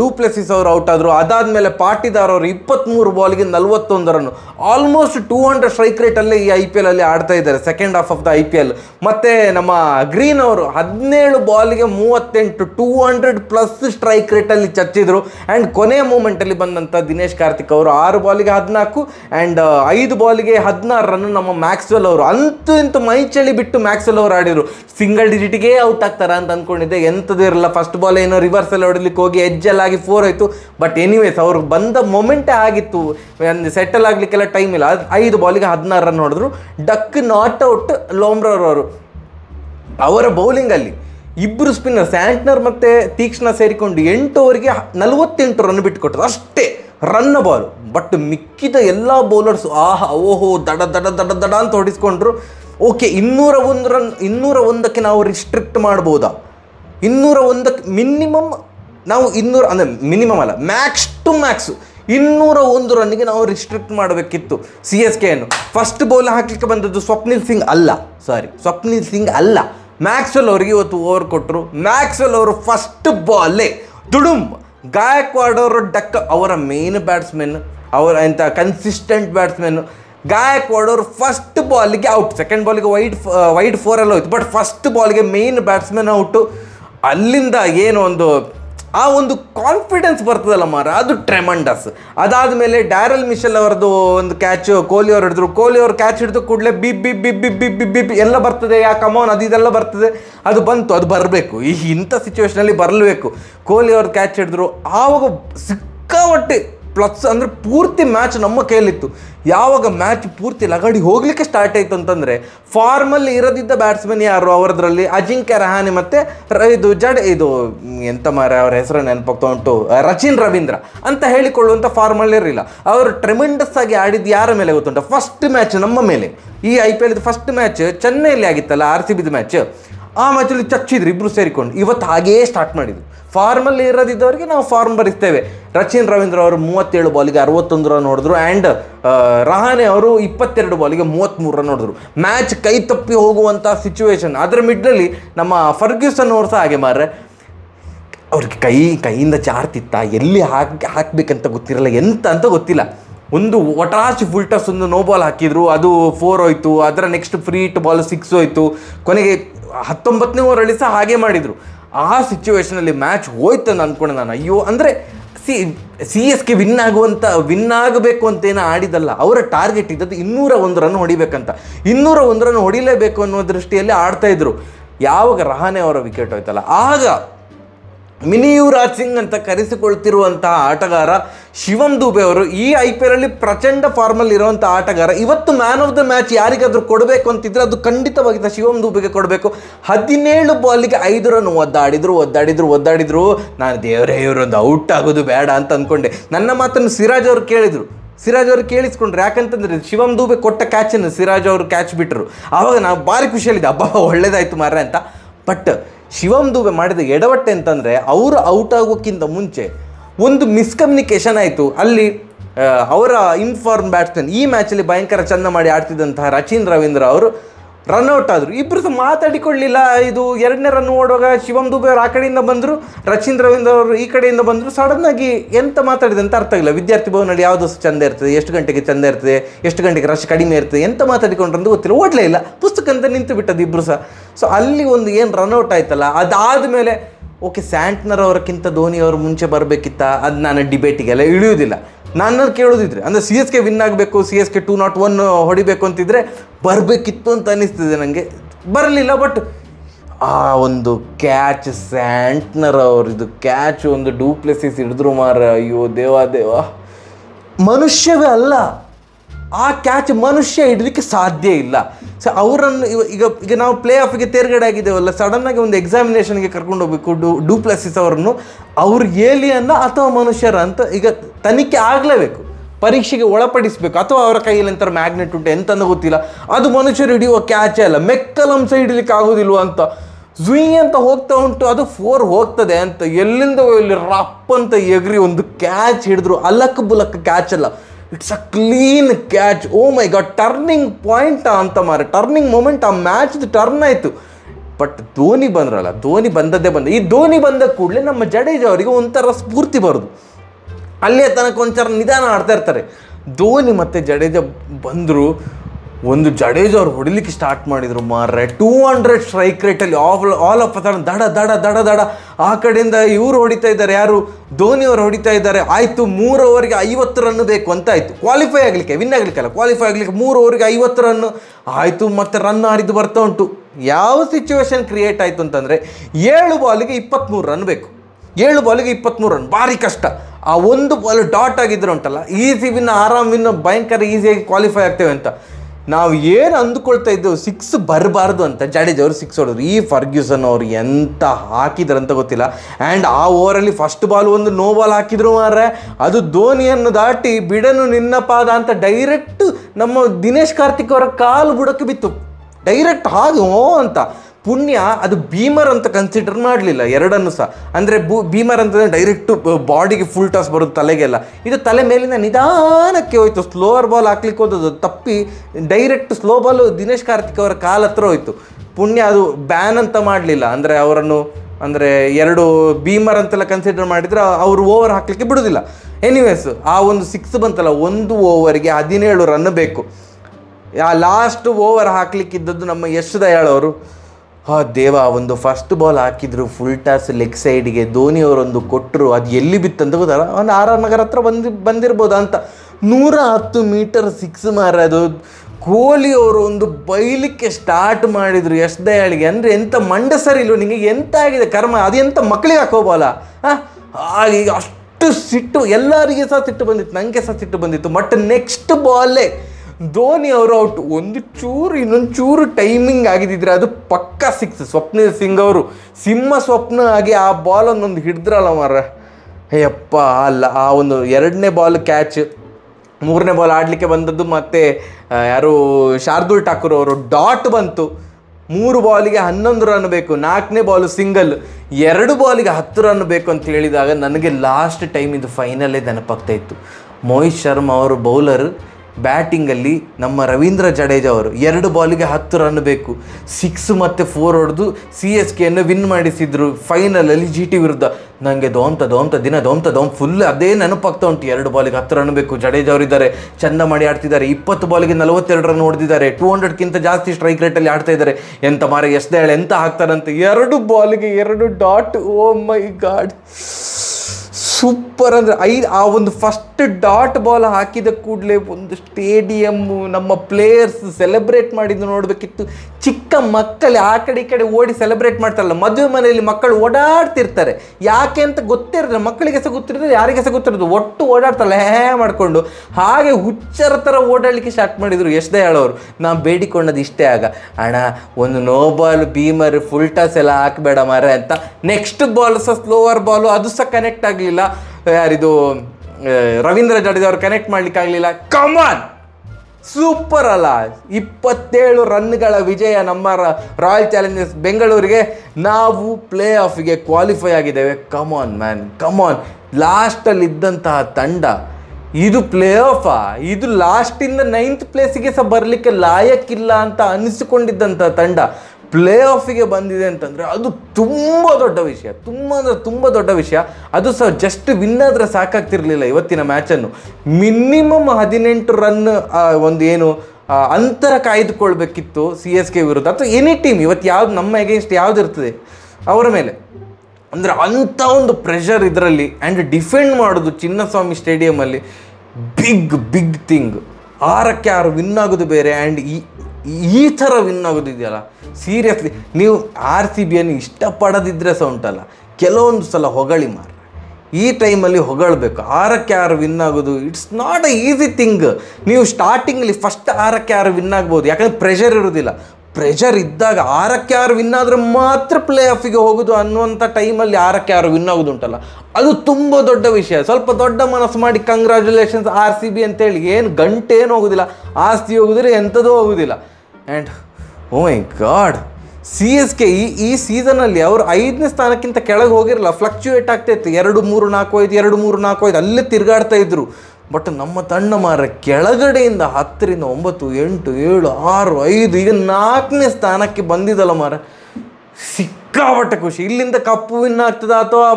ಡೂಪ್ಲೆಸಿಸ್ ಅವರು ಔಟ್ ಆದರು ಮೇಲೆ ಪಾಟಿದಾರ್ ಅವರು ಇಪ್ಪತ್ತ್ಮೂರು ಬಾಲ್ಗೆ ನಲ್ವತ್ತೊಂದು run almost two hundred strike ರೇಟಲ್ಲೇ ಈ ಐ ಪಿ ಅಲ್ಲಿ ಆಡ್ತಾ ಇದ್ದಾರೆ second half of the I P L ಮತ್ತು ನಮ್ಮ ಗ್ರೀನ್ ಅವರು ಹದಿನೇಳು ಬಾಲ್ಗೆ ಮೂವತ್ತೆಂಟು ಟೂ ಹಂಡ್ರೆಡ್ ಪ್ಲಸ್ ಸ್ಟ್ರೈಕ್ ರೇಟಲ್ಲಿ ಚಚ್ಚಿದ್ರು ಆ್ಯಂಡ್ ಕೊನೆಯ ಮೂಮೆಂಟಲ್ಲಿ ಬಂದಂಥ ದಿನೇಶ್ ಕಾರ್ತಿಕ್ ಅವರು ಆರು ಬಾಲಿಗೆ ಹದಿನಾಲ್ಕು ಆ್ಯಂಡ್ ಐದು ಬಾಲಿಗೆ ಹದಿನಾರು ರನ್ನು ನಮ್ಮ ಮ್ಯಾಕ್ಸ್ವೆಲ್ ಅವರು ಅಂತೂ ಇಂತೂ ಮೈ ಚಳಿ ಬಿಟ್ಟು ಮ್ಯಾಕ್ಸ್ ಮ್ಯಾಕ್ಸಲ್ಲಿ ಅವ್ರು ಆಡಿದ್ರು ಸಿಂಗಲ್ ಡಿಜಿಟ್ಗೆ ಔಟ್ ಆಗ್ತಾರ ಅಂತ ಅಂದ್ಕೊಂಡಿದ್ದೆ ಎಂಥದ್ದು ಇರಲ್ಲ ಫಸ್ಟ್ ಬಾಲ್ ಏನೋ ರಿವರ್ಸ್ ಎಲ್ಲ ಹೊಡಲಿಕ್ಕೆ ಹೋಗಿ ಆಗಿ ಫೋರ್ ಆಯಿತು ಬಟ್ ಎನಿವೇಸ್ ಅವ್ರು ಬಂದ ಮೊಮೆಂಟೇ ಆಗಿತ್ತು ಸೆಟಲ್ ಆಗಲಿಕ್ಕೆಲ್ಲ ಟೈಮ್ ಇಲ್ಲ ಐದು ಬಾಲಿಗೆ ಹದಿನಾರು ರನ್ ಹೊಡೆದ್ರು ಡಕ್ ನಾಟ್ ಔಟ್ ಅವರು ಅವರ ಬೌಲಿಂಗಲ್ಲಿ ಇಬ್ಬರು ಸ್ಪಿನ್ನರ್ ಸ್ಯಾಂಟ್ನರ್ ಮತ್ತು ತೀಕ್ಷ್ಣ ಸೇರಿಕೊಂಡು ಎಂಟು ಓವರಿಗೆ ನಲವತ್ತೆಂಟು ರನ್ ಬಿಟ್ಟು ಕೊಟ್ಟರು ಅಷ್ಟೇ ರನ್ನ ಬಾಲ್ ಬಟ್ ಮಿಕ್ಕಿದ ಎಲ್ಲ ಬೌಲರ್ಸು ಆಹಾ ಓಹೋ ದಡ ದಡ ದಡ ದಡ ಅಂತ ಹೊಡಿಸ್ಕೊಂಡ್ರು ಓಕೆ ಇನ್ನೂರ ಒಂದರ ಇನ್ನೂರ ಒಂದಕ್ಕೆ ನಾವು ರಿಸ್ಟ್ರಿಕ್ಟ್ ಮಾಡ್ಬೋದಾ ಇನ್ನೂರ ಒಂದಕ್ಕೆ ಮಿನಿಮಮ್ ನಾವು ಇನ್ನೂರ ಅಂದರೆ ಮಿನಿಮಮ್ ಅಲ್ಲ ಮ್ಯಾಕ್ಸ್ ಟು ಮ್ಯಾಕ್ಸು ಇನ್ನೂರ ಒಂದು ರನ್ನಿಗೆ ನಾವು ರಿಸ್ಟ್ರಿಕ್ಟ್ ಮಾಡಬೇಕಿತ್ತು ಸಿ ಎಸ್ ಕೆಯನ್ನು ಫಸ್ಟ್ ಬೌಲ್ ಹಾಕಲಿಕ್ಕೆ ಬಂದದ್ದು ಸ್ವಪ್ನಿಲ್ ಸಿಂಗ್ ಅಲ್ಲ ಸಾರಿ ಸ್ವಪ್ನಿಲ್ ಸಿಂಗ್ ಅಲ್ಲ ಮ್ಯಾಕ್ಸ್ವೆಲ್ ಅವರಿಗೆ ಇವತ್ತು ಓವರ್ ಕೊಟ್ಟರು ಮ್ಯಾಕ್ಸ್ವೆಲ್ ಅವರು ಫಸ್ಟ್ ಬಾಲೇ ದುಡುಂ ಗಾಯಕ್ವಾಡ್ ಅವರು ಡಕ್ ಅವರ ಮೇನ್ ಬ್ಯಾಟ್ಸ್ಮನ್ ಅವರ ಎಂಥ ಕನ್ಸಿಸ್ಟೆಂಟ್ ಬ್ಯಾಟ್ಸ್ಮನ್ ಗಾಯಕ್ವಾಡ್ ಫಸ್ಟ್ ಬಾಲಿಗೆ ಔಟ್ ಸೆಕೆಂಡ್ ಬಾಲಿಗೆ ವೈಟ್ ವೈಡ್ ಫೋರೆಲ್ಲ ಹೋಯ್ತು ಬಟ್ ಫಸ್ಟ್ ಬಾಲಿಗೆ ಮೇಯ್ನ್ ಬ್ಯಾಟ್ಸ್ಮನ್ ಔಟು ಅಲ್ಲಿಂದ ಏನು ಒಂದು ಆ ಒಂದು ಕಾನ್ಫಿಡೆನ್ಸ್ ಬರ್ತದಲ್ಲ ಮಾರ ಅದು ಟ್ರೆಮಂಡಸ್ ಅದಾದ ಮೇಲೆ ಡ್ಯಾರಲ್ ಮಿಶೆಲ್ ಅವರದು ಒಂದು ಕ್ಯಾಚ್ ಕೊಹ್ಲಿ ಅವ್ರು ಹಿಡಿದ್ರು ಕೊಹ್ಲಿ ಅವ್ರು ಕ್ಯಾಚ್ ಹಿಡಿದು ಕೂಡಲೇ ಬಿ ಬಿ ಬಿ ಬಿ ಬಿ ಬಿ ಬಿ ಬಿ ಎಲ್ಲ ಬರ್ತದೆ ಯಾ ಕಮೌನ್ ಅದು ಇದೆಲ್ಲ ಬರ್ತದೆ ಅದು ಬಂತು ಅದು ಬರಬೇಕು ಈ ಇಂಥ ಸಿಚುವೇಷನಲ್ಲಿ ಬರಲೇಬೇಕು ಕೊಹ್ಲಿ ಅವ್ರದ್ದು ಕ್ಯಾಚ್ ಹಿಡಿದ್ರು ಆವಾಗ ಸಿಕ್ಕಾಪಟ್ಟೆ ಪ್ಲಸ್ ಅಂದರೆ ಪೂರ್ತಿ ಮ್ಯಾಚ್ ನಮ್ಮ ಕೈಯಲ್ಲಿತ್ತು ಯಾವಾಗ ಮ್ಯಾಚ್ ಪೂರ್ತಿ ಲಗಡಿ ಹೋಗ್ಲಿಕ್ಕೆ ಸ್ಟಾರ್ಟ್ ಆಯಿತು ಅಂತಂದರೆ ಫಾರ್ಮಲ್ಲಿ ಇರದಿದ್ದ ಬ್ಯಾಟ್ಸ್ಮನ್ ಯಾರು ಅವರದ್ರಲ್ಲಿ ಅಜಿಂಕ್ಯ ರಹಾನೆ ಮತ್ತು ಇದು ಜಡ್ ಇದು ಎಂತ ಮಾರ ಅವರ ಹೆಸರು ನೆನಪಾಗ್ತಾ ಉಂಟು ರಚಿನ್ ರವೀಂದ್ರ ಅಂತ ಹೇಳಿಕೊಳ್ಳುವಂಥ ಫಾರ್ಮಲ್ಲಿ ಇರಲಿಲ್ಲ ಅವರು ಟ್ರೆಮೆಂಡಸ್ ಆಗಿ ಆಡಿದ್ದು ಯಾರ ಮೇಲೆ ಗೊತ್ತುಂಟ ಫಸ್ಟ್ ಮ್ಯಾಚ್ ನಮ್ಮ ಮೇಲೆ ಈ ಐ ಪಿ ಎಲ್ದು ಫಸ್ಟ್ ಮ್ಯಾಚ್ ಚೆನ್ನೈಯಲ್ಲಿ ಆಗಿತ್ತಲ್ಲ ಆರ್ ಸಿ ಬಿದು ಮ್ಯಾಚ್ ಆ ಮ್ಯಾಚಲ್ಲಿ ಚಚ್ಚಿದ್ರು ಇಬ್ಬರು ಸೇರಿಕೊಂಡು ಇವತ್ತು ಹಾಗೇ ಸ್ಟಾರ್ಟ್ ಮಾಡಿದ್ರು ಫಾರ್ಮಲ್ಲಿ ಇರೋದಿದ್ದವರಿಗೆ ನಾವು ಫಾರ್ಮ್ ಬರಿಸ್ತೇವೆ ರಚಿನ್ ರವೀಂದ್ರ ಅವರು ಮೂವತ್ತೇಳು ಬಾಲಿಗೆ ಅರವತ್ತೊಂದು ರನ್ ಹೊಡೆದ್ರು ಆ್ಯಂಡ್ ರಹಾನೆ ಅವರು ಇಪ್ಪತ್ತೆರಡು ಬಾಲಿಗೆ ಮೂವತ್ತ್ಮೂರು ರನ್ ಹೊಡೆದ್ರು ಮ್ಯಾಚ್ ಕೈ ತಪ್ಪಿ ಹೋಗುವಂಥ ಸಿಚುವೇಶನ್ ಅದರ ಮಿಡ್ಲಲ್ಲಿ ನಮ್ಮ ಫರ್ಗ್ಯೂಸನ್ ಅವರು ಸಹ ಹಾಗೆ ಮಾರ್ರೆ ಅವ್ರಿಗೆ ಕೈ ಕೈಯಿಂದ ಚಾರ್ತಿತ್ತ ಎಲ್ಲಿ ಹಾಕಿ ಹಾಕಬೇಕಂತ ಗೊತ್ತಿರಲ್ಲ ಎಂತ ಅಂತ ಗೊತ್ತಿಲ್ಲ ಒಂದು ಒಟಾಶ್ ಫುಲ್ಟಸ್ ಒಂದು ನೋ ಬಾಲ್ ಹಾಕಿದರು ಅದು ಫೋರ್ ಹೋಯಿತು ಅದರ next free hit ball six ಹೋಯಿತು ಕೊನೆಗೆ ಹತ್ತೊಂಬತ್ತನೇ ಓವರಲ್ಲಿ ಸಹ ಹಾಗೆ ಮಾಡಿದರು ಆ ಸಿಚುವೇಶನಲ್ಲಿ ಮ್ಯಾಚ್ ಹೋಯ್ತು ಅಂತ ಅಂದ್ಕೊಂಡೆ ನಾನು ಅಯ್ಯೋ ಅಂದರೆ ಸಿ ಸಿ ಕೆ ವಿನ್ ಆಗುವಂಥ ವಿನ್ ಆಗಬೇಕು ಅಂತೇನೋ ಆಡಿದಲ್ಲ ಅವರ ಟಾರ್ಗೆಟ್ ಇದ್ದದ್ದು ಇನ್ನೂರ ಒಂದು ರನ್ ಹೊಡಿಬೇಕಂತ ಇನ್ನೂರ ಒಂದರನ್ನು ರನ್ ಹೊಡಿಲೇಬೇಕು ಅನ್ನೋ ದೃಷ್ಟಿಯಲ್ಲಿ ಇದ್ರು ಯಾವಾಗ ರಹಾನೆ ಅವರ ವಿಕೆಟ್ ಹೋಯ್ತಲ್ಲ ಆಗ ಮಿನಿ ಯುವರಾಜ್ ಸಿಂಗ್ ಅಂತ ಕರೆಸಿಕೊಳ್ತಿರುವಂತಹ ಆಟಗಾರ ಶಿವಮ್ ದೂಬೆ ಅವರು ಈ ಐ ಪಿ ಎಲ್ ಅಲ್ಲಿ ಪ್ರಚಂಡ ಫಾರ್ಮಲ್ಲಿ ಇರುವಂತಹ ಆಟಗಾರ ಇವತ್ತು ಮ್ಯಾನ್ ಆಫ್ ದ ಮ್ಯಾಚ್ ಯಾರಿಗಾದರೂ ಕೊಡಬೇಕು ಅಂತಿದ್ರೆ ಅದು ಖಂಡಿತವಾಗಿ ಶಿವಮ್ ದುಬೆಗೆ ಕೊಡಬೇಕು ಹದಿನೇಳು ಬಾಲಿಗೆ ಐದು ರನ್ ಒದ್ದಾಡಿದ್ರು ಒದ್ದಾಡಿದ್ರು ಒದ್ದಾಡಿದ್ರು ನಾನು ದೇವರೇ ಇವರೊಂದು ಔಟ್ ಆಗೋದು ಬೇಡ ಅಂತ ಅಂದ್ಕೊಂಡೆ ನನ್ನ ಮಾತನ್ನು ಸಿರಾಜ್ ಅವರು ಕೇಳಿದರು ಸಿರಾಜ್ ಅವರು ಕೇಳಿಸ್ಕೊಂಡ್ರು ಯಾಕಂತಂದ್ರೆ ಶಿವಂ ದುಬೆ ಕೊಟ್ಟ ಕ್ಯಾಚನ್ನು ಸಿರಾಜ್ ಅವರು ಕ್ಯಾಚ್ ಬಿಟ್ಟರು ಆವಾಗ ನಾವು ಭಾರಿ ಖುಷಿಯಲ್ಲಿದ್ದೆ ಅಬ್ಬಾ ಒಳ್ಳೇದಾಯ್ತು ಮಾರ್ರೆ ಅಂತ ಬಟ್ ಶಿವಮ್ ದುಬೆ ಮಾಡಿದ ಎಡವಟ್ಟೆ ಅಂತಂದರೆ ಅವರು ಔಟ್ ಆಗೋಕ್ಕಿಂತ ಮುಂಚೆ ಒಂದು ಮಿಸ್ಕಮ್ಯುನಿಕೇಶನ್ ಆಯಿತು ಅಲ್ಲಿ ಅವರ ಇನ್ಫಾರ್ಮ್ ಬ್ಯಾಟ್ಸ್ಮನ್ ಈ ಮ್ಯಾಚಲ್ಲಿ ಭಯಂಕರ ಚಂದ ಮಾಡಿ ಆಡ್ತಿದ್ದಂತಹ ರಚಿನ್ ರವೀಂದ್ರ ಅವರು ಔಟ್ ಆದರು ಸಹ ಮಾತಾಡಿಕೊಳ್ಳಿಲ್ಲ ಇದು ಎರಡನೇ ರನ್ ಓಡುವಾಗ ಶಿವಂ ದುಬೆ ಅವರು ಆ ಕಡೆಯಿಂದ ಬಂದರು ರಚಿನ್ ರವೀಂದ್ರ ಅವರು ಈ ಕಡೆಯಿಂದ ಬಂದರು ಸಡನ್ನಾಗಿ ಎಂತ ಮಾತಾಡಿದೆ ಅಂತ ಅರ್ಥ ಆಗಿಲ್ಲ ವಿದ್ಯಾರ್ಥಿ ಭವನಲ್ಲಿ ಯಾವುದು ಚಂದ ಇರ್ತದೆ ಎಷ್ಟು ಗಂಟೆಗೆ ಚಂದ ಇರ್ತದೆ ಎಷ್ಟು ಗಂಟೆಗೆ ರಶ್ ಕಡಿಮೆ ಇರ್ತದೆ ಎಂತ ಮಾತಾಡಿಕೊಂಡ್ರೆ ಅಂತ ಗೊತ್ತಿಲ್ಲ ಓಡಲೇ ಇಲ್ಲ ಪುಸ್ತಕ ಅಂತ ನಿಂತು ಬಿಟ್ಟದ್ದು ಇಬ್ಬರು ಸಹ ಸೊ ಅಲ್ಲಿ ಒಂದು ಏನು ರನ್ಔಟ್ ಆಯ್ತಲ್ಲ ಅದಾದ ಮೇಲೆ ಓಕೆ ಸ್ಯಾಂಟ್ನರ್ ಅವರಕ್ಕಿಂತ ಧೋನಿ ಅವರು ಮುಂಚೆ ಬರಬೇಕಿತ್ತ ಅದು ನಾನು ಡಿಬೇಟಿಗೆಲ್ಲ ಇಳಿಯುವುದಿಲ್ಲ ನಾನು ಕೇಳೋದಿದ್ರೆ ಅಂದರೆ ಸಿ ಎಸ್ ಕೆ ವಿನ್ ಆಗಬೇಕು C S K two not one ಹೊಡಿಬೇಕು ಅಂತಿದ್ರೆ ಬರಬೇಕಿತ್ತು ಅಂತ ಅನ್ನಿಸ್ತಿದೆ ನನಗೆ ಬರಲಿಲ್ಲ ಬಟ್ ಆ ಒಂದು ಕ್ಯಾಚ್ ಸ್ಯಾಂಟ್ನರ್ ಅವ್ರದ್ದು ಕ್ಯಾಚ್ ಒಂದು ಡೂಪ್ಲೆಸಿಸ್ ಹಿಡಿದ್ರು ಮಾರ ಅಯ್ಯೋ ದೇವ ದೇವ ಮನುಷ್ಯವೇ ಅಲ್ಲ ಆ ಕ್ಯಾಚ್ ಮನುಷ್ಯ ಇಡಲಿಕ್ಕೆ ಸಾಧ್ಯ ಇಲ್ಲ ಸೊ ಅವರನ್ನು ಈಗ ಈಗ ನಾವು ಪ್ಲೇ ಆಫಿಗೆ ತೇರ್ಗಡೆ ಆಗಿದ್ದೇವಲ್ಲ ಸಡನ್ನಾಗಿ ಒಂದು ಎಕ್ಸಾಮಿನೇಷನ್ಗೆ ಕರ್ಕೊಂಡು ಹೋಗಬೇಕು ಡೂ ಡೂಪ್ಲಸಿಸ್ ಅವರನ್ನು ಅವ್ರು ಏಲಿಯನ್ನ ಅಥವಾ ಮನುಷ್ಯರ ಅಂತ ಈಗ ತನಿಖೆ ಆಗಲೇಬೇಕು ಪರೀಕ್ಷೆಗೆ ಒಳಪಡಿಸಬೇಕು ಅಥವಾ ಅವರ ಕೈಯಲ್ಲಿ ಎಂಥ ಮ್ಯಾಗ್ನೆಟ್ ಉಂಟು ಎಂತ ಗೊತ್ತಿಲ್ಲ ಅದು ಮನುಷ್ಯರು ಹಿಡಿಯುವ ಕ್ಯಾಚೇ ಅಲ್ಲ ಮೆಕ್ಕಲಂಸ ಹಿಡಲಿಕ್ಕೆ ಆಗೋದಿಲ್ವ ಅಂತ ಜುಯಿ ಅಂತ ಹೋಗ್ತಾ ಉಂಟು ಅದು ಫೋರ್ ಹೋಗ್ತದೆ ಅಂತ ಎಲ್ಲಿಂದ ಇಲ್ಲಿ ರಪ್ ಅಂತ ಎಗ್ರಿ ಒಂದು ಕ್ಯಾಚ್ ಹಿಡಿದ್ರು ಅಲಕ್ ಬುಲಕ್ ಕ್ಯಾಚ್ ಅಲ್ಲ it's a clean catch oh my god turning point ಅಂತ ಮಾರೆ ಟರ್ನಿಂಗ್ ಮೂಮೆಂಟ್ ಆ ಮ್ಯಾಚ್ದು ಟರ್ನ್ ಆಯಿತು ಬಟ್ ಧೋನಿ ಬಂದ್ರಲ್ಲ ಧೋನಿ ಬಂದದ್ದೇ ಬಂದ ಈ ಧೋನಿ ಬಂದ ಕೂಡಲೇ ನಮ್ಮ ಜಡೇಜಾ ಅವರಿಗೆ ಒಂಥರ ಸ್ಫೂರ್ತಿ ಬರೋದು ಅಲ್ಲೇ ತನಕ ಒಂಥರ ನಿಧಾನ ಆಡ್ತಾ ಇರ್ತಾರೆ ಧೋನಿ ಮತ್ತು ಜಡೇಜ ಬಂದರು ಒಂದು ಜಡೇಜ್ ಅವ್ರು ಹೊಡಿಲಿಕ್ಕೆ ಸ್ಟಾರ್ಟ್ ಮಾಡಿದರು ಮಾರ್ರೆ ಟೂ ಹಂಡ್ರೆಡ್ ಸ್ಟ್ರೈಕ್ ರೇಟಲ್ಲಿ ಆಫ್ ಆಲ್ ಆಫ್ ಅದನ್ನು ದಡ ದಡ ದಡ ದಡ ಆ ಕಡೆಯಿಂದ ಇವರು ಹೊಡಿತಾ ಇದ್ದಾರೆ ಯಾರು ಧೋನಿ ಅವರು ಹೊಡಿತಾ ಇದ್ದಾರೆ ಆಯಿತು ಮೂರು ಓವರ್ಗೆ ಐವತ್ತು ರನ್ ಬೇಕು ಅಂತ ಆಯಿತು ಕ್ವಾಲಿಫೈ ಆಗಲಿಕ್ಕೆ ವಿನ್ ಆಗಲಿಕ್ಕೆಲ್ಲ ಕ್ವಾಲಿಫೈ ಆಗಲಿಕ್ಕೆ ಮೂರು ಓವರ್ಗೆ ಐವತ್ತು ರನ್ನು ಆಯಿತು ಮತ್ತು ರನ್ ಹರಿದು ಬರ್ತಾ ಉಂಟು ಯಾವ ಸಿಚುವೇಶನ್ ಕ್ರಿಯೇಟ್ ಆಯಿತು ಅಂತಂದರೆ ಏಳು ಬಾಲಿಗೆ ಇಪ್ಪತ್ತ್ಮೂರು ರನ್ ಬೇಕು ಏಳು ಬಾಲಿಗೆ ಇಪ್ಪತ್ತ್ಮೂರು ರನ್ ಭಾರಿ ಕಷ್ಟ ಆ ಒಂದು ಬಾಲ್ ಡಾಟ್ ಆಗಿದ್ರು ಉಂಟಲ್ಲ ಈಸಿ ವಿನ್ ಆರಾಮ್ ವಿನ್ ಭಯಂಕರ ಈಸಿಯಾಗಿ ಕ್ವಾಲಿಫೈ ಆಗ್ತೇವೆ ಅಂತ ನಾವು ಏನು ಅಂದ್ಕೊಳ್ತಾ ಇದ್ದೆವು ಸಿಕ್ಸ್ ಬರಬಾರ್ದು ಅಂತ ಜಾಡೇಜ್ ಅವರು ಸಿಕ್ಸ್ ಹೊಡೋದು ಈ ಫರ್ಗ್ಯೂಸನ್ ಅವರು ಎಂತ ಹಾಕಿದ್ರು ಅಂತ ಗೊತ್ತಿಲ್ಲ ಆ್ಯಂಡ್ ಆ ಓವರಲ್ಲಿ ಫಸ್ಟ್ ಬಾಲ್ ಒಂದು ನೋ ಬಾಲ್ ಹಾಕಿದ್ರು ಮಾರ್ರೆ ಅದು ಧೋನಿಯನ್ನು ದಾಟಿ ಬಿಡನು ನಿನ್ನ ಪಾದ ಅಂತ ಡೈರೆಕ್ಟ್ ನಮ್ಮ ದಿನೇಶ್ ಕಾರ್ತಿಕ್ ಅವರ ಕಾಲು ಬುಡಕ್ಕೆ ಬಿತ್ತು ಡೈರೆಕ್ಟ್ ಹಾಗೆ ಓ ಅಂತ ಪುಣ್ಯ ಅದು ಭೀಮರ್ ಅಂತ ಕನ್ಸಿಡರ್ ಮಾಡಲಿಲ್ಲ ಎರಡನ್ನು ಸಹ ಅಂದರೆ ಬೂ ಭೀಮರ್ ಅಂತಂದರೆ ಡೈರೆಕ್ಟು ಬಾಡಿಗೆ ಫುಲ್ ಟಾಸ್ ಬರೋದು ತಲೆಗೆಲ್ಲ ಇದು ತಲೆ ಮೇಲಿಂದ ನಿಧಾನಕ್ಕೆ ಹೋಯಿತು ಸ್ಲೋವರ್ ಬಾಲ್ ಹಾಕ್ಲಿಕ್ಕೆ ಹೋದದ್ದು ತಪ್ಪಿ direct slow ball Dinesh Karthik ಅವರ ಕಾಲ ಹತ್ರ ಹೋಯಿತು ಪುಣ್ಯ ಅದು ಬ್ಯಾನ್ ಅಂತ ಮಾಡಲಿಲ್ಲ ಅಂದರೆ ಅವರನ್ನು ಅಂದರೆ ಎರಡು ಭೀಮರ್ ಅಂತೆಲ್ಲ ಕನ್ಸಿಡರ್ ಮಾಡಿದರೆ ಅವರು ಓವರ್ ಹಾಕಲಿಕ್ಕೆ ಬಿಡೋದಿಲ್ಲ ಎನಿವೇಸ್ ಆ ಒಂದು ಸಿಕ್ಸ್ ಬಂತಲ್ಲ ಒಂದು ಓವರಿಗೆ ಹದಿನೇಳು ರನ್ ಬೇಕು ಆ ಲಾಸ್ಟ್ ಓವರ್ ಹಾಕ್ಲಿಕ್ಕಿದ್ದದ್ದು ನಮ್ಮ ಯಶ್ ದಯಾಳ್ ಅವರು ದೇವ ಒಂದು ಫಸ್ಟ್ ಬಾಲ್ ಹಾಕಿದ್ರು ಫುಲ್ ಟಾಸ್ ಲೆಗ್ ಸೈಡ್ಗೆ ಧೋನಿಯವರೊಂದು ಕೊಟ್ಟರು ಅದು ಎಲ್ಲಿ ಬಿತ್ತಂತ ಗೊತ್ತಲ್ಲ ಒಂದು ಆರ್ ಆರ್ ನಗರ ಹತ್ರ ಬಂದು ಬಂದಿರ್ಬೋದು ಅಂತ ನೂರ ಹತ್ತು ಮೀಟರ್ ಸಿಕ್ಸ್ ಮಾರೋದು ಕೊಹ್ಲಿ ಅವರು ಒಂದು ಬೈಲಿಕ್ಕೆ ಸ್ಟಾರ್ಟ್ ಮಾಡಿದರು ಎಷ್ಟು ದಯಾಳಿಗೆ ಅಂದರೆ ಎಂಥ ಇಲ್ವ ನಿಮಗೆ ಎಂಥ ಆಗಿದೆ ಕರ್ಮ ಅದು ಎಂಥ ಮಕ್ಕಳಿಗೆ ಹಾಕೋಬಲ್ಲ ಹಾಂ ಈಗ ಅಷ್ಟು ಸಿಟ್ಟು ಎಲ್ಲರಿಗೆ ಸಹ ಸಿಟ್ಟು ಬಂದಿತ್ತು ನನಗೆ ಸಹ ಸಿಟ್ಟು ಬಂದಿತ್ತು ಬಟ್ ನೆಕ್ಸ್ಟ್ ಬಾಲೇ ಧೋನಿ ಅವರು ಔಟ್ ಒಂದು ಚೂರು ಇನ್ನೊಂದು ಚೂರು ಟೈಮಿಂಗ್ ಆಗಿದ್ದಿದ್ರೆ ಅದು ಪಕ್ಕ ಸಿಕ್ಸ್ ಸ್ವಪ್ನ ಸಿಂಗ್ ಅವರು ಸಿಂಹ ಸ್ವಪ್ನ ಆಗಿ ಆ ಬಾಲನ್ನೊಂದು ಹಿಡಿದ್ರಲ್ಲ ಮಾರ ಅಯ್ಯಪ್ಪ ಅಲ್ಲ ಆ ಒಂದು ಎರಡನೇ ಬಾಲ್ ಕ್ಯಾಚ್ ಮೂರನೇ ಬಾಲ್ ಆಡಲಿಕ್ಕೆ ಬಂದದ್ದು ಮತ್ತು ಯಾರು ಶಾರ್ದುಲ್ ಠಾಕೂರ್ ಅವರು ಡಾಟ್ ಬಂತು ಮೂರು ಬಾಲಿಗೆ ಹನ್ನೊಂದು ರನ್ ಬೇಕು ನಾಲ್ಕನೇ ಬಾಲು ಸಿಂಗಲ್ ಎರಡು ಬಾಲಿಗೆ ಹತ್ತು ರನ್ ಬೇಕು ಅಂತ ಹೇಳಿದಾಗ ನನಗೆ ಲಾಸ್ಟ್ ಟೈಮ್ ಇದು ಫೈನಲ್ಲೇ ನೆನಪಾಗ್ತಾ ಇತ್ತು ಮೋಹಿತ್ ಶರ್ಮಾ ಅವರು ಬೌಲರ್ ಬ್ಯಾಟಿಂಗಲ್ಲಿ ನಮ್ಮ ರವೀಂದ್ರ ಜಡೇಜಾ ಅವರು ಎರಡು ಬಾಲಿಗೆ ಹತ್ತು ರನ್ ಬೇಕು ಸಿಕ್ಸ್ ಮತ್ತು ಫೋರ್ ಹೊಡೆದು ಸಿ ಎಸ್ ಕೆಯನ್ನು ವಿನ್ ಮಾಡಿಸಿದ್ರು ಫೈನಲಲ್ಲಿ ಜಿ ಟಿ ವಿರುದ್ಧ ನನಗೆ ದೋಂತ ದೋಂತ ದಿನ ದೋಂತ ದೋಮ್ ಫುಲ್ ಅದೇ ನೆನಪಾಗ್ತಾ ಉಂಟು ಎರಡು ಬಾಲಿಗೆ ಹತ್ತು ರನ್ ಬೇಕು ಜಡೇಜಾ ಅವರಿದ್ದಾರೆ ಚಂದ ಮಾಡಿ ಆಡ್ತಿದ್ದಾರೆ ಇಪ್ಪತ್ತು ಬಾಲಿಗೆ ನಲವತ್ತೆರಡು ರನ್ ಹೊಡೆದಿದ್ದಾರೆ ಟೂ ಹಂಡ್ರೆಡ್ಗಿಂತ ಜಾಸ್ತಿ ಸ್ಟ್ರೈಕ್ ರೇಟಲ್ಲಿ ಆಡ್ತಾ ಇದ್ದಾರೆ ಎಂತ ಮಾರ ಎಸ್ದೇ ಹೇಳಿ ಎಂತ ಹಾಕ್ತಾರಂತೆ ಎರಡು ಬಾಲಿಗೆ ಎರಡು dot oh my god super ಅಂದರೆ ಐ ಆ ಒಂದು ಫಸ್ಟ್ ಡಾಟ್ ಬಾಲ್ ಹಾಕಿದ ಕೂಡಲೇ ಒಂದು ಸ್ಟೇಡಿಯಮ್ಮು ನಮ್ಮ ಪ್ಲೇಯರ್ಸ್ ಸೆಲೆಬ್ರೇಟ್ ಮಾಡಿದ್ದು ನೋಡಬೇಕಿತ್ತು ಚಿಕ್ಕ ಮಕ್ಕಳು ಆ ಕಡೆ ಈ ಕಡೆ ಓಡಿ ಸೆಲೆಬ್ರೇಟ್ ಮಾಡ್ತಾರಲ್ಲ ಮದುವೆ ಮನೆಯಲ್ಲಿ ಮಕ್ಕಳು ಓಡಾಡ್ತಿರ್ತಾರೆ ಯಾಕೆ ಅಂತ ಗೊತ್ತಿರಲ್ಲ ಮಕ್ಕಳಿಗೆ ಸಹ ಗೊತ್ತಿರೋದು ಯಾರಿಗೆ ಸಹ ಗೊತ್ತಿರೋದು ಒಟ್ಟು ಓಡಾಡ್ತಾರಲ್ಲ ಹೇ ಮಾಡಿಕೊಂಡು ಹಾಗೆ ಹುಚ್ಚರ ಥರ ಓಡಾಡಲಿಕ್ಕೆ ಸ್ಟಾರ್ಟ್ ಮಾಡಿದರು ಎಷ್ಟೇ ಹೇಳೋರು ನಾವು ಬೇಡಿಕೊಂಡದ್ದು ಇಷ್ಟೇ ಆಗ ಅಣ್ಣ ಒಂದು no ball beamer full toss ಎಲ್ಲ ಹಾಕಬೇಡ ಮಾರೇ ಅಂತ ನೆಕ್ಸ್ಟ್ ಬಾಲ್ ಸಹ ಸ್ಲೋವರ್ ಬಾಲು ಅದು ಸಹ ಕನೆಕ್ಟ್ ಆಗಲಿಲ್ಲ ಯಾರಿದು ರವೀಂದ್ರ ಜಡೇಜ್ ಅವರು ಕನೆಕ್ಟ್ ಮಾಡಲಿಕ್ಕಾಗಲಿಲ್ಲ ಕಮಾನ್ ಸೂಪರ್ ಅಲ್ಲ ಇಪ್ಪತ್ತೇಳು ರನ್ಗಳ ವಿಜಯ ನಮ್ಮ ರಾಯಲ್ ಚಾಲೆಂಜರ್ಸ್ ಬೆಂಗಳೂರಿಗೆ ನಾವು ಪ್ಲೇ ಆಫ್ಗೆ ಕ್ವಾಲಿಫೈ ಆಗಿದ್ದೇವೆ ಕಮಾನ್ ಮ್ಯಾನ್ ಕಮಾನ್ ಲಾಸ್ಟಲ್ಲಿದ್ದಂತಹ ತಂಡ ಇದು ಪ್ಲೇ ಆಫಾ ಇದು ಲಾಸ್ಟಿಂದ ನೈನ್ತ್ ಪ್ಲೇಸಿಗೆ ಸಹ ಬರಲಿಕ್ಕೆ ಲಾಯಕ್ಕಿಲ್ಲ ಅಂತ ಅನಿಸಿಕೊಂಡಿದ್ದಂಥ ತಂಡ ಪ್ಲೇ ಆಫಿಗೆ ಬಂದಿದೆ ಅಂತಂದರೆ ಅದು ತುಂಬ ದೊಡ್ಡ ವಿಷಯ ತುಂಬ ಅಂದರೆ ತುಂಬ ದೊಡ್ಡ ವಿಷಯ ಅದು ಸಹ ಜಸ್ಟ್ ವಿನ್ ಆದರೆ ಸಾಕಾಗ್ತಿರಲಿಲ್ಲ ಇವತ್ತಿನ ಮ್ಯಾಚನ್ನು ಮಿನಿಮಮ್ ಹದಿನೆಂಟು ರನ್ ಒಂದು ಏನು ಅಂತರ ಕಾಯ್ದುಕೊಳ್ಬೇಕಿತ್ತು ಸಿ ಎಸ್ ಕೆ ವಿರುದ್ಧ ಅಥವಾ ಎನಿ ಟೀಮ್ ಇವತ್ತು ಯಾವ್ದು ನಮ್ಮ ಎಗೇನ್ಸ್ಟ್ ಇರ್ತದೆ ಅವರ ಮೇಲೆ ಅಂದರೆ ಅಂಥ ಒಂದು ಪ್ರೆಷರ್ ಇದರಲ್ಲಿ ಆ್ಯಂಡ್ ಡಿಫೆಂಡ್ ಮಾಡೋದು ಚಿನ್ನಸ್ವಾಮಿ ಸ್ಟೇಡಿಯಮಲ್ಲಿ ಬಿಗ್ ಬಿಗ್ ಥಿಂಗ್ ಆರಕ್ಕೆ ಆರು ವಿನ್ ಆಗೋದು ಬೇರೆ ಆ್ಯಂಡ್ ಈ ಈ ಥರ ವಿನ್ ಆಗೋದಿದೆಯಲ್ಲ ಸೀರಿಯಸ್ಲಿ ನೀವು ಆರ್ ಸಿ ಬಿಯನ್ನು ಇಷ್ಟಪಡದಿದ್ದರೆ ಸಹ ಉಂಟಲ್ಲ ಕೆಲವೊಂದು ಸಲ ಹೊಗಳಿ ಮಾರ ಈ ಟೈಮಲ್ಲಿ ಹೊಗಳಬೇಕು ಆರಕ್ಕೆ ಆರು ವಿನ್ ಆಗೋದು it's not a easy thing ನೀವು ಸ್ಟಾರ್ಟಿಂಗಲ್ಲಿ ಫಸ್ಟ್ ಆರಕ್ಕೆ ಆರು ವಿನ್ ಆಗ್ಬೋದು ಯಾಕಂದರೆ ಪ್ರೆಷರ್ ಇರೋದಿಲ್ಲ ಪ್ರೆಷರ್ ಇದ್ದಾಗ ಆರಕ್ಕೆ ಆರು ವಿನ್ ಆದರೆ ಮಾತ್ರ ಪ್ಲೇ ಆಫಿಗೆ ಹೋಗೋದು ಅನ್ನುವಂಥ ಟೈಮಲ್ಲಿ ಆರಕ್ಕೆ ಆರು ವಿನ್ ಆಗೋದು ಉಂಟಲ್ಲ ಅದು ತುಂಬ ದೊಡ್ಡ ವಿಷಯ ಸ್ವಲ್ಪ ದೊಡ್ಡ ಮನಸ್ಸು ಮಾಡಿ ಕಂಗ್ರ್ಯಾಚುಲೇಷನ್ಸ್ ಆರ್ ಸಿ ಬಿ ಅಂತೇಳಿ ಏನು ಗಂಟೆ ಏನು ಹೋಗೋದಿಲ್ಲ ಆಸ್ತಿ ಹೋಗೋದಿಲ್ಲ ಎಂಥದೂ ಹೋಗೋದಿಲ್ಲ and oh my god C S K ಈ ಈ ಸೀಸನಲ್ಲಿ ಅವರು ಐದನೇ ಸ್ಥಾನಕ್ಕಿಂತ ಕೆಳಗೆ ಹೋಗಿರಲ್ಲ ಫ್ಲಕ್ಚುಯೇಟ್ ಆಗ್ತಾ ಎರಡು ಮೂರು ನಾಲ್ಕು ಐದು ಎರಡು ಮೂರು ನಾಲ್ಕು ಐದು ಅಲ್ಲೇ ತಿರುಗಾಡ್ತಾ ಇದ್ರು ಬಟ್ ನಮ್ಮ ತಣ್ಣ ಮಾರ ಕೆಳಗಡೆಯಿಂದ ಹತ್ತರಿಂದ ಒಂಬತ್ತು ಎಂಟು ಏಳು ಆರು ಐದು ಈಗ ನಾಲ್ಕನೇ ಸ್ಥಾನಕ್ಕೆ ಬಂದಿದ್ದಲ್ಲ ಮಾರ ಸಿಕ್ಕಾಪಟ್ಟೆ ಖುಷಿ ಇಲ್ಲಿಂದ ಕಪ್ಪು ವಿನ್ ಆಗ್ತದ ಅಥವಾ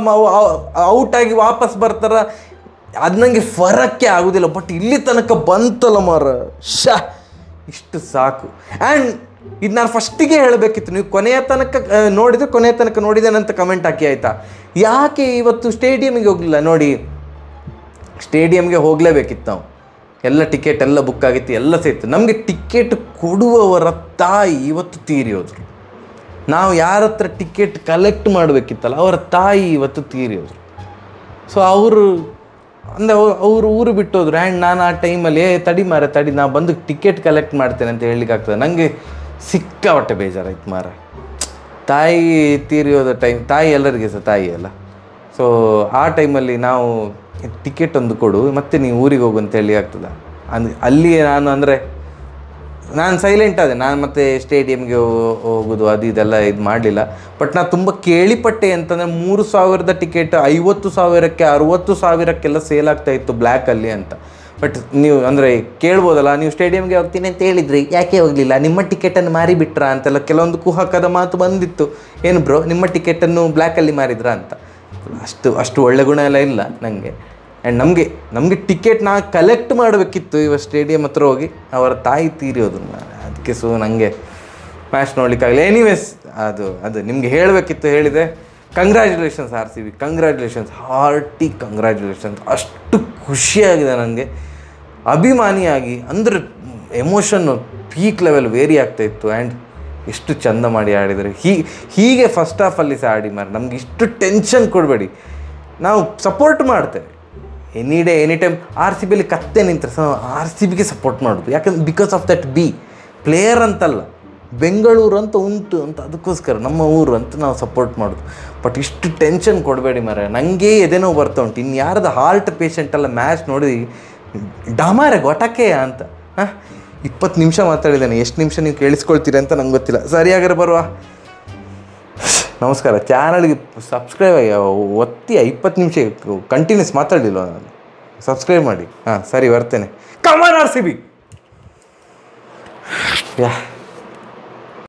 ಔಟಾಗಿ ವಾಪಸ್ ಬರ್ತಾರ ಅದು ನನಗೆ ಫರಕ್ಕೆ ಆಗೋದಿಲ್ಲ ಬಟ್ ಇಲ್ಲಿ ತನಕ ಬಂತಲ್ಲ ಮಾರ ಶ ಇಷ್ಟು ಸಾಕು ಆ್ಯಂಡ್ ಇದು ನಾನು ಫಸ್ಟಿಗೆ ಹೇಳಬೇಕಿತ್ತು ನೀವು ಕೊನೆಯ ತನಕ ನೋಡಿದರೆ ಕೊನೆಯ ತನಕ ನೋಡಿದೇನಂತ ಕಮೆಂಟ್ ಹಾಕಿ ಆಯಿತಾ ಯಾಕೆ ಇವತ್ತು ಸ್ಟೇಡಿಯಮ್ಗೆ ಹೋಗಲಿಲ್ಲ ನೋಡಿ ಸ್ಟೇಡಿಯಮ್ಗೆ ಹೋಗಲೇಬೇಕಿತ್ತು ನಾವು ಎಲ್ಲ ಟಿಕೆಟ್ ಎಲ್ಲ ಬುಕ್ ಆಗಿತ್ತು ಎಲ್ಲ ಸೇತು ನಮಗೆ ಟಿಕೆಟ್ ಕೊಡುವವರ ತಾಯಿ ಇವತ್ತು ತೀರಿ ನಾವು ಯಾರ ಹತ್ರ ಟಿಕೆಟ್ ಕಲೆಕ್ಟ್ ಮಾಡಬೇಕಿತ್ತಲ್ಲ ಅವರ ತಾಯಿ ಇವತ್ತು ತೀರಿ ಸೊ ಅವರು ಅಂದರೆ ಅವರು ಊರು ಬಿಟ್ಟೋದ್ರು ಆ್ಯಂಡ್ ನಾನು ಆ ಟೈಮಲ್ಲಿ ಏ ತಡಿ ಮಾರ ತಡಿ ನಾನು ಬಂದು ಟಿಕೆಟ್ ಕಲೆಕ್ಟ್ ಮಾಡ್ತೇನೆ ಅಂತ ಹೇಳಲಿಕ್ಕಾಗ್ತದೆ ನನಗೆ ಸಿಕ್ಕ ಹೊಟ್ಟೆ ಬೇಜಾರಾಯ್ತು ಮಾರ ತಾಯಿ ತೀರಿಯೋದ ಟೈಮ್ ತಾಯಿ ಎಲ್ಲರಿಗೆ ಸಹ ತಾಯಿ ಅಲ್ಲ ಸೊ ಆ ಟೈಮಲ್ಲಿ ನಾವು ಟಿಕೆಟ್ ಒಂದು ಕೊಡು ಮತ್ತೆ ನೀವು ಊರಿಗೆ ಹೋಗು ಅಂತ ಹೇಳಿ ಆಗ್ತದೆ ಅಂದ್ ಅಲ್ಲಿಯೇ ನಾನು ಅಂದರೆ ನಾನು ಸೈಲೆಂಟ್ ಆದೆ ನಾನು ಮತ್ತೆ ಸ್ಟೇಡಿಯಂಗೆ ಹೋಗೋದು ಅದು ಇದೆಲ್ಲ ಇದು ಮಾಡಲಿಲ್ಲ ಬಟ್ ನಾನು ತುಂಬ ಕೇಳಿಪಟ್ಟೆ ಅಂತಂದರೆ ಮೂರು ಸಾವಿರದ ಟಿಕೆಟ್ ಐವತ್ತು ಸಾವಿರಕ್ಕೆ ಅರುವತ್ತು ಸಾವಿರಕ್ಕೆಲ್ಲ ಸೇಲ್ ಆಗ್ತಾ ಇತ್ತು ಬ್ಲ್ಯಾಕಲ್ಲಿ ಅಂತ ಬಟ್ ನೀವು ಅಂದರೆ ಕೇಳ್ಬೋದಲ್ಲ ನೀವು ಸ್ಟೇಡಿಯಂಗೆ ಹೋಗ್ತೀನಿ ಅಂತ ಹೇಳಿದ್ರಿ ಯಾಕೆ ಹೋಗಲಿಲ್ಲ ನಿಮ್ಮ ಟಿಕೆಟನ್ನು ಮಾರಿಬಿಟ್ರಾ ಅಂತೆಲ್ಲ ಕೆಲವೊಂದು ಕುಹಕದ ಮಾತು ಬಂದಿತ್ತು ಏನು ಬ್ರೋ ನಿಮ್ಮ ಟಿಕೆಟನ್ನು ಬ್ಲ್ಯಾಕಲ್ಲಿ ಮಾರಿದ್ರಾ ಅಂತ ಅಷ್ಟು ಅಷ್ಟು ಒಳ್ಳೆ ಗುಣ ಎಲ್ಲ ಇಲ್ಲ ನನಗೆ ಆ್ಯಂಡ್ ನಮಗೆ ನಮಗೆ ಟಿಕೆಟ್ನ ಕಲೆಕ್ಟ್ ಮಾಡಬೇಕಿತ್ತು ಇವ ಸ್ಟೇಡಿಯಂ ಹತ್ರ ಹೋಗಿ ಅವರ ತಾಯಿ ತೀರಿಯೋದು ಅದಕ್ಕೆ ಸೊ ನನಗೆ ಮ್ಯಾಚ್ ನೋಡಲಿಕ್ಕಾಗಲಿ ಎನಿವೇಸ್ ಅದು ಅದು ನಿಮಗೆ ಹೇಳಬೇಕಿತ್ತು ಹೇಳಿದೆ congratulations R C B congratulations hearty congratulations ಅಷ್ಟು ಖುಷಿಯಾಗಿದೆ ನನಗೆ ಅಭಿಮಾನಿಯಾಗಿ ಅಂದರೆ ಎಮೋಷನ್ನು ಪೀಕ್ ಲೆವೆಲ್ ವೇರಿ ಆಗ್ತಾ ಇತ್ತು ಆ್ಯಂಡ್ ಎಷ್ಟು ಚಂದ ಮಾಡಿ ಆಡಿದರೆ ಹೀ ಹೀಗೆ ಫಸ್ಟ್ ಹಾಫಲ್ಲಿ ಸಹ ಆಡಿ ಮಾರಿ ನಮಗೆ ಇಷ್ಟು ಟೆನ್ಷನ್ ಕೊಡಬೇಡಿ ನಾವು ಸಪೋರ್ಟ್ ಮಾಡ್ತೇವೆ any day any time R C ಬಿಲಿ ಕತ್ತೆ ನಿಂತರೆ ಸೊ ಆರ್ ಸಿ ಬಿಗೆ ಸಪೋರ್ಟ್ ಮಾಡೋದು ಯಾಕಂದ್ರೆ because of that B player ಅಂತಲ್ಲ ಬೆಂಗಳೂರು ಅಂತ ಉಂಟು ಅಂತ ಅದಕ್ಕೋಸ್ಕರ ನಮ್ಮ ಊರು ಅಂತ ನಾವು ಸಪೋರ್ಟ್ ಮಾಡೋದು ಬಟ್ ಇಷ್ಟು ಟೆನ್ಷನ್ ಕೊಡಬೇಡಿ ಮರ ನನಗೆ ಎದೇನೋ ಬರ್ತಾ ಉಂಟು ಇನ್ನು ಯಾರ್ದು ಹಾರ್ಟ್ ಅಲ್ಲ ಮ್ಯಾಚ್ ನೋಡಿ ಡಮಾರೆ ಗೊಟಕ್ಕೆ ಅಂತ ಹಾಂ ಇಪ್ಪತ್ತು ನಿಮಿಷ ಮಾತಾಡಿದ್ದಾನೆ ಎಷ್ಟು ನಿಮಿಷ ನೀವು ಕೇಳಿಸ್ಕೊಳ್ತೀರಿ ಅಂತ ನಂಗೆ ಗೊತ್ತಿಲ್ಲ ಸರಿಯಾಗಿರ ಬರುವ ನಮಸ್ಕಾರ ಚಾನಲ್ಗೆ ಸಬ್ಸ್ಕ್ರೈಬ್ ಆಗಿ ಒತ್ತಿ ಇಪ್ಪತ್ತು ನಿಮಿಷ ಕಂಟಿನ್ಯೂಸ್ ಮಾತಾಡಲಿಲ್ಲ ನಾನು ಸಬ್ಸ್ಕ್ರೈಬ್ ಮಾಡಿ ಹಾಂ ಸರಿ ಬರ್ತೇನೆ ಕಮಾನ್ ಆರ್ ಸಿ ಬಿ ಯಾ